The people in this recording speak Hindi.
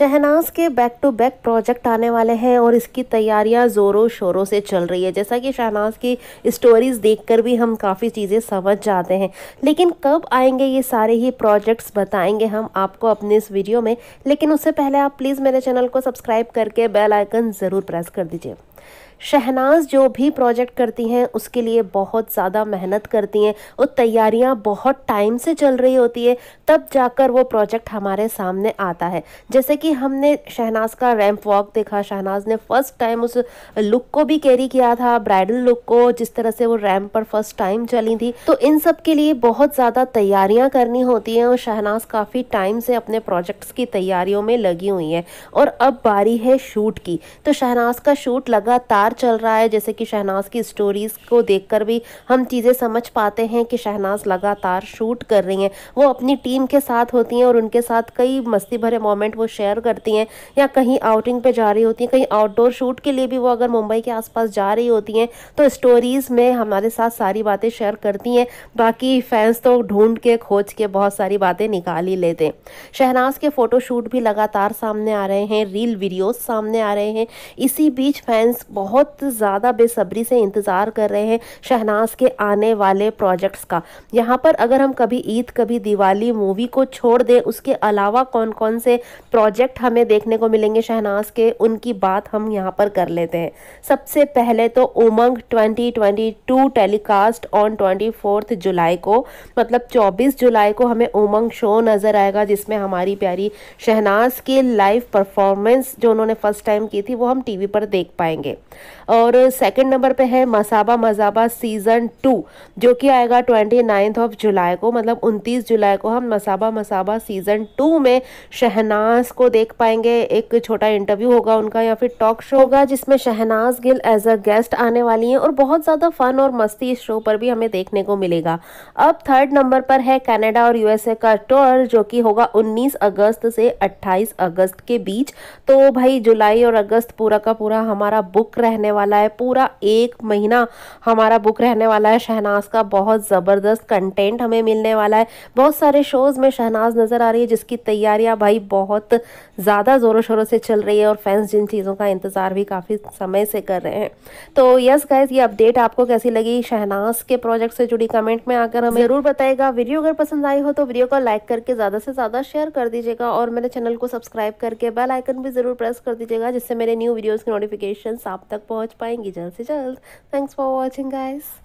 शहनाज के बैक टू बैक प्रोजेक्ट आने वाले हैं और इसकी तैयारियां ज़ोरों शोरों से चल रही है जैसा कि शहनाज की स्टोरीज़ देखकर भी हम काफ़ी चीज़ें समझ जाते हैं लेकिन कब आएंगे ये सारे ही प्रोजेक्ट्स बताएंगे हम आपको अपने इस वीडियो में लेकिन उससे पहले आप प्लीज़ मेरे चैनल को सब्सक्राइब करके बेल आइकन ज़रूर प्रेस कर दीजिए शहनाज जो भी प्रोजेक्ट करती हैं उसके लिए बहुत ज़्यादा मेहनत करती हैं और तैयारियां बहुत टाइम से चल रही होती है तब जाकर वो प्रोजेक्ट हमारे सामने आता है जैसे कि हमने शहनाज का रैम्प वॉक देखा शहनाज ने फ़र्स्ट टाइम उस लुक को भी कैरी किया था ब्राइडल लुक को जिस तरह से वो रैम्प पर फर्स्ट टाइम चली थी तो इन सब के लिए बहुत ज़्यादा तैयारियाँ करनी होती हैं और शहनाज काफ़ी टाइम से अपने प्रोजेक्ट्स की तैयारियों में लगी हुई हैं और अब बारी है शूट की तो शहनाज का शूट लगातार प्यार चल रहा है जैसे कि शहनाज की स्टोरीज़ को देखकर भी हम चीज़ें समझ पाते हैं कि शहनाज लगातार शूट कर रही हैं वो अपनी टीम के साथ होती हैं और उनके साथ कई मस्ती भरे मोमेंट वो शेयर करती हैं या कहीं आउटिंग पे जा रही होती हैं कहीं आउटडोर शूट के लिए भी वो अगर मुंबई के आसपास जा रही होती हैं तो स्टोरीज़ में हमारे साथ सारी बातें शेयर करती हैं बाकी फैंस तो ढूंढ के खोज के बहुत सारी बातें निकाल ही लेते हैं शहनाज के फ़ोटोशूट भी लगातार सामने आ रहे हैं रील वीडियोज़ सामने आ रहे हैं इसी बीच फैंस बहुत बहुत ज़्यादा बेसब्री से इंतज़ार कर रहे हैं शहनाज के आने वाले प्रोजेक्ट्स का यहाँ पर अगर हम कभी ईद कभी दिवाली मूवी को छोड़ दें उसके अलावा कौन कौन से प्रोजेक्ट हमें देखने को मिलेंगे शहनाज के उनकी बात हम यहाँ पर कर लेते हैं सबसे पहले तो Umang 2022 telecast on twenty July को मतलब 24 जुलाई को हमें उमंग शो नज़र आएगा जिसमें हमारी प्यारी शहनाज की लाइव परफॉर्मेंस जो उन्होंने फर्स्ट टाइम की थी वो हम टीवी पर देख पाएंगे और सेकंड नंबर पे है मसाबा मजाबा सीज़न टू जो कि आएगा ट्वेंटी नाइन्थ ऑफ जुलाई को मतलब उनतीस जुलाई को हम मसाबा मसाबा सीज़न टू में शहनाज को देख पाएंगे एक छोटा इंटरव्यू होगा उनका या फिर टॉक शो होगा जिसमें Shehnaaz Gill as a guest आने वाली हैं और बहुत ज़्यादा फ़न और मस्ती इस शो पर भी हमें देखने को मिलेगा अब थर्ड नंबर पर है कनाडा और यूएसए का टूर जो कि होगा 19 अगस्त से 28 अगस्त के बीच तो भाई जुलाई और अगस्त पूरा का पूरा हमारा बुक रहे रहने वाला है पूरा एक महीना हमारा बुक रहने वाला है शहनाज का बहुत ज़बरदस्त कंटेंट हमें मिलने वाला है बहुत सारे शोज़ में शहनाज नज़र आ रही है जिसकी तैयारियाँ भाई बहुत ज़्यादा ज़ोरों शोरों से चल रही है और फैंस जिन चीज़ों का इंतज़ार भी काफ़ी समय से कर रहे हैं तो यस गाइज ये अपडेट आपको कैसी लगी शहनाज के प्रोजेक्ट से जुड़ी कमेंट में आकर हमें ज़रूर बताएगा वीडियो अगर पसंद आई हो तो वीडियो को लाइक करके ज़्यादा से ज़्यादा शेयर कर दीजिएगा और मेरे चैनल को सब्सक्राइब करके बेल आइकन भी ज़रूर प्रेस कर दीजिएगा जिससे मेरे न्यू वीडियोज़ की नोटिफिकेशन आप तक तक पहुँच पाएंगी जल्द से जल्द थैंक्स फॉर वॉचिंग गाइस